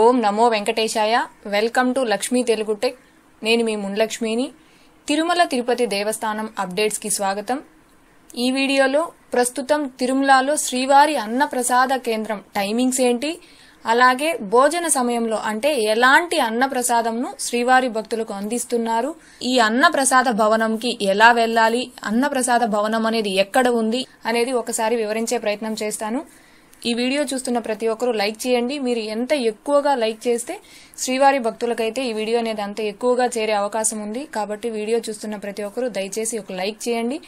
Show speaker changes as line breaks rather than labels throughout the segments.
ఓం నమో వెంకటేశాయ welcome to Lakshmi Telugu Tech నేను మీ మున్లక్ష్మిని తిరుమల తిరుపతి దేవస్థానం అప్డేట్స్కి స్వాగతం ఈ వీడియోలో ప్రస్తుతం తిరుమలలో శ్రీవారి అన్న ప్రసాద కేంద్రం టైమింగ్స్ ఏంటి అలాగే భోజన సమయంలో అంటే ఎలాంటి అన్న ప్రసాదంను శ్రీవారి భక్తులకు అందిస్తున్నారు ఈ అన్నప్రసాద భవనంకి ఎలా వెళ్ళాలి అన్నప్రసాద భవనం అనేది ఎక్కడ ఉంది అనేది ఒకసారి వివరించే ప్రయత్నం చేస్తాను ఈ వీడియో చూస్తున్న ప్రతి ఒక్కరూ లైక్ చేయండి మీరు ఎంత ఎక్కువగా లైక్ చేస్తే శ్రీవారి భక్తులకైతే ఈ వీడియో అనేది అంత ఎక్కువగా చేరే అవకాశం ఉంది కాబట్టి వీడియో చూస్తున్న ప్రతి ఒక్కరూ దయచేసి ఒక లైక్ చేయండి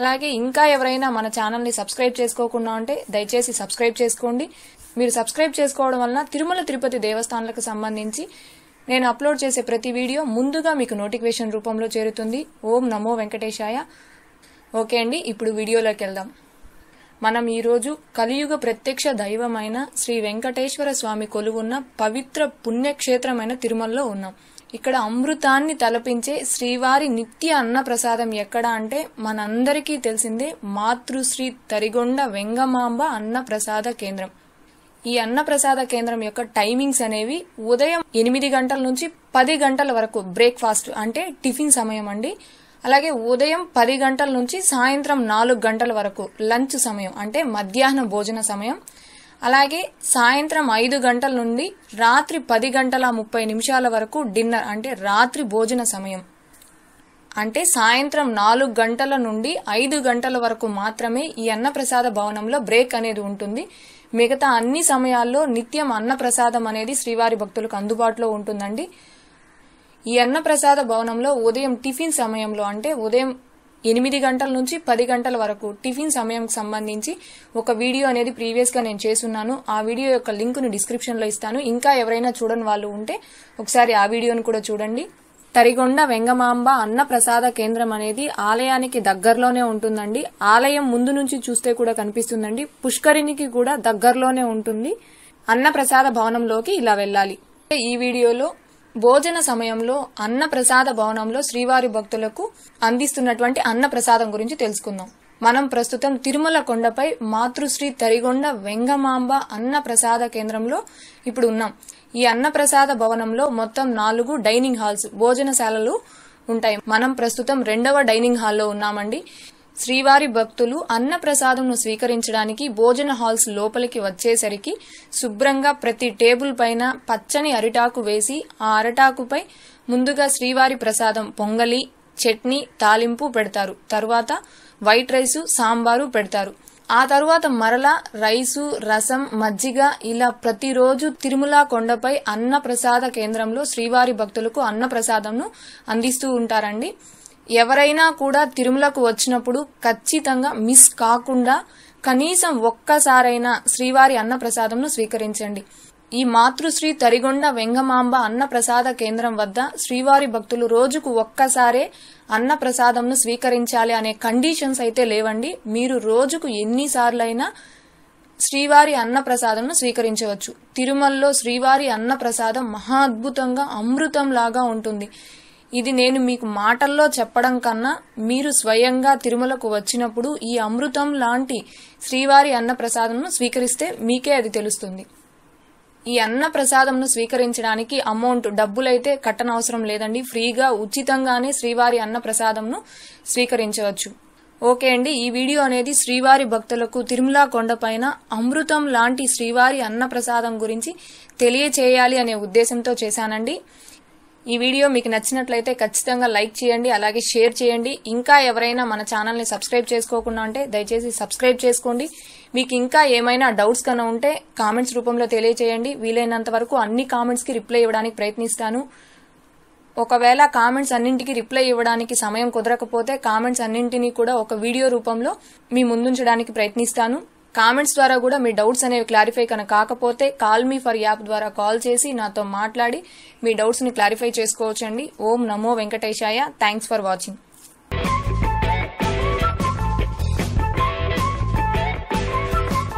అలాగే ఇంకా ఎవరైనా మన ఛానల్ని సబ్స్క్రైబ్ చేసుకోకుండా ఉంటే దయచేసి సబ్స్క్రైబ్ చేసుకోండి మీరు సబ్స్క్రైబ్ చేసుకోవడం వలన తిరుమల తిరుపతి దేవస్థానాలకు సంబంధించి నేను అప్లోడ్ చేసే ప్రతి వీడియో ముందుగా మీకు నోటిఫికేషన్ రూపంలో చేరుతుంది ఓం నమో వెంకటేశాయ ఓకే అండి ఇప్పుడు వీడియోలోకి వెళ్దాం మనం ఈరోజు కలియుగ ప్రత్యక్ష దైవమైన శ్రీ వెంకటేశ్వర స్వామి కొలువున్న పవిత్ర పుణ్యక్షేత్రమైన తిరుమలలో ఉన్నాం ఇక్కడ అమృతాన్ని తలపించే శ్రీవారి నిత్య అన్న ప్రసాదం ఎక్కడ అంటే మనందరికీ తెలిసిందే మాతృశ్రీ తరిగొండ వెంగమాంబ అన్న ప్రసాద కేంద్రం ఈ అన్న ప్రసాద కేంద్రం యొక్క టైమింగ్స్ అనేవి ఉదయం ఎనిమిది గంటల నుంచి పది గంటల వరకు బ్రేక్ఫాస్ట్ అంటే టిఫిన్ సమయం అండి అలాగే ఉదయం పది గంటల నుంచి సాయంత్రం నాలుగు గంటల వరకు లంచ్ సమయం అంటే మధ్యాహ్న భోజన సమయం అలాగే సాయంత్రం ఐదు గంటల నుండి రాత్రి పది గంటల ముప్పై నిమిషాల వరకు డిన్నర్ అంటే రాత్రి భోజన సమయం అంటే సాయంత్రం నాలుగు గంటల నుండి ఐదు గంటల వరకు మాత్రమే ఈ అన్నప్రసాద భవనంలో బ్రేక్ అనేది ఉంటుంది మిగతా అన్ని సమయాల్లో నిత్యం అన్నప్రసాదం అనేది శ్రీవారి భక్తులకు అందుబాటులో ఉంటుందండి ఈ అన్నప్రసాద భవనంలో ఉదయం టిఫిన్ సమయంలో అంటే ఉదయం ఎనిమిది గంటల నుంచి పది గంటల వరకు టిఫిన్ సమయంకి సంబంధించి ఒక వీడియో అనేది ప్రీవియస్గా నేను చేస్తున్నాను ఆ వీడియో యొక్క డిస్క్రిప్షన్ డిస్క్రిప్షన్లో ఇస్తాను ఇంకా ఎవరైనా చూడని వాళ్ళు ఉంటే ఒకసారి ఆ వీడియోను కూడా చూడండి తరిగొండ వెంగమాంబ అన్నప్రసాద కేంద్రం అనేది ఆలయానికి దగ్గరలోనే ఉంటుందండి ఆలయం ముందు నుంచి చూస్తే కూడా కనిపిస్తుందండి పుష్కరినికి కూడా దగ్గరలోనే ఉంటుంది అన్నప్రసాద భవనంలోకి ఇలా వెళ్ళాలి ఈ వీడియోలో భోజన సమయంలో అన్న ప్రసాద భవనంలో శ్రీవారి భక్తులకు అందిస్తున్నటువంటి అన్న ప్రసాదం గురించి తెలుసుకుందాం మనం ప్రస్తుతం తిరుమల కొండపై మాతృశ్రీ తరిగొండ వెంగమాంబ అన్న ప్రసాద కేంద్రంలో ఇప్పుడు ఉన్నాం ఈ అన్న ప్రసాద భవనంలో మొత్తం నాలుగు డైనింగ్ హాల్స్ భోజనశాలలు ఉంటాయి మనం ప్రస్తుతం రెండవ డైనింగ్ హాల్లో ఉన్నామండి శ్రీవారి భక్తులు అన్న ప్రసాదంను స్వీకరించడానికి భోజన హాల్స్ లోపలికి వచ్చేసరికి శుభ్రంగా ప్రతి టేబుల్ పైన పచ్చని అరిటాకు వేసి ఆ అరటాకుపై ముందుగా శ్రీవారి ప్రసాదం పొంగలి చట్నీ తాలింపు పెడతారు తరువాత వైట్ రైసు సాంబారు పెడతారు ఆ తరువాత మరలా రైసు రసం మజ్జిగ ఇలా ప్రతిరోజు తిరుమల కొండపై అన్న ప్రసాద కేంద్రంలో శ్రీవారి భక్తులకు అన్న ప్రసాదంను అందిస్తూ ఉంటారండి ఎవరైనా కూడా తిరుమలకు వచ్చినప్పుడు ఖచ్చితంగా మిస్ కాకుండా కనీసం ఒక్కసారైనా శ్రీవారి అన్న ప్రసాదంను స్వీకరించండి ఈ మాతృశ్రీ తరిగొండ వెంగమాంబ అన్న ప్రసాద కేంద్రం వద్ద శ్రీవారి భక్తులు రోజుకు ఒక్కసారే అన్న స్వీకరించాలి అనే కండిషన్స్ అయితే లేవండి మీరు రోజుకు ఎన్నిసార్లైనా శ్రీవారి అన్న ప్రసాదంను స్వీకరించవచ్చు తిరుమలలో శ్రీవారి అన్న ప్రసాదం మహా అద్భుతంగా అమృతంలాగా ఉంటుంది ఇది నేను మీకు మాటల్లో చెప్పడం కన్నా మీరు స్వయంగా తిరుమలకు వచ్చినప్పుడు ఈ అమృతం లాంటి శ్రీవారి అన్నప్రసాదంను స్వీకరిస్తే మీకే అది తెలుస్తుంది ఈ అన్న ప్రసాదంను స్వీకరించడానికి అమౌంట్ డబ్బులైతే కట్టనవసరం లేదండి ఫ్రీగా ఉచితంగానే శ్రీవారి అన్న ప్రసాదంను స్వీకరించవచ్చు ఓకే అండి ఈ వీడియో అనేది శ్రీవారి భక్తులకు తిరుమల కొండపైన అమృతం లాంటి శ్రీవారి అన్న ప్రసాదం గురించి తెలియచేయాలి అనే ఉద్దేశంతో చేశానండి ఈ వీడియో మీకు నచ్చినట్లయితే ఖచ్చితంగా లైక్ చేయండి అలాగే షేర్ చేయండి ఇంకా ఎవరైనా మన ఛానల్ని సబ్స్క్రైబ్ చేసుకోకుండా ఉంటే దయచేసి సబ్స్క్రైబ్ చేసుకోండి మీకు ఇంకా ఏమైనా డౌట్స్ కన్నా ఉంటే కామెంట్స్ రూపంలో తెలియచేయండి వీలైనంత వరకు అన్ని కామెంట్స్కి రిప్లై ఇవ్వడానికి ప్రయత్నిస్తాను ఒకవేళ కామెంట్స్ అన్నింటికి రిప్లై ఇవ్వడానికి సమయం కుదరకపోతే కామెంట్స్ అన్నింటినీ కూడా ఒక వీడియో రూపంలో మీ ముందుంచడానికి ప్రయత్నిస్తాను కామెంట్స్ ద్వారా కూడా మీ డౌట్స్ అనేవి క్లారిఫై కనుక కాకపోతే కాల్ మీ ఫర్ యాప్ ద్వారా కాల్ చేసి నాతో మాట్లాడి మీ డౌట్స్ని క్లారిఫై చేసుకోవచ్చండి ఓం నమో వెంకటేశాయ థ్యాంక్స్ ఫర్ వాచింగ్